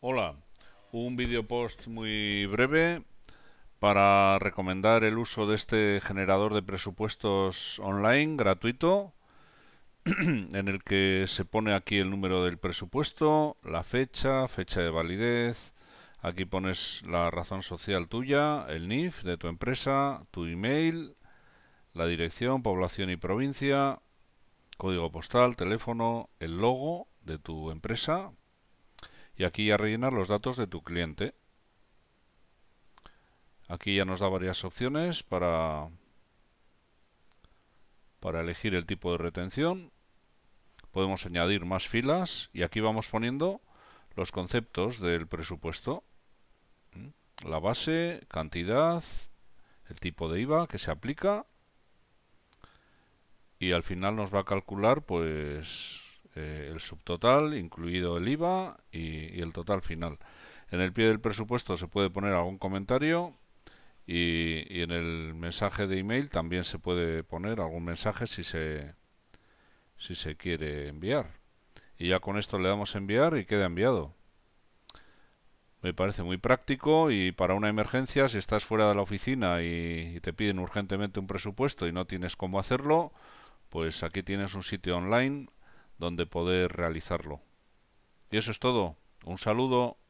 Hola, un video post muy breve para recomendar el uso de este generador de presupuestos online gratuito en el que se pone aquí el número del presupuesto, la fecha, fecha de validez, aquí pones la razón social tuya, el NIF de tu empresa, tu email, la dirección, población y provincia, código postal, teléfono, el logo de tu empresa, y aquí ya rellenar los datos de tu cliente. Aquí ya nos da varias opciones para, para elegir el tipo de retención. Podemos añadir más filas y aquí vamos poniendo los conceptos del presupuesto. ¿Mm? La base, cantidad, el tipo de IVA que se aplica y al final nos va a calcular pues eh, el subtotal, incluido el IVA y, el total final. En el pie del presupuesto se puede poner algún comentario y, en el mensaje de email también se puede poner algún mensaje si se, si se quiere enviar. Y ya con esto le damos a enviar y queda enviado. Me parece muy práctico y para una emergencia, si estás fuera de la oficina y te piden urgentemente un presupuesto y no tienes cómo hacerlo, pues aquí tienes un sitio online donde poder realizarlo. Y eso es todo. Un saludo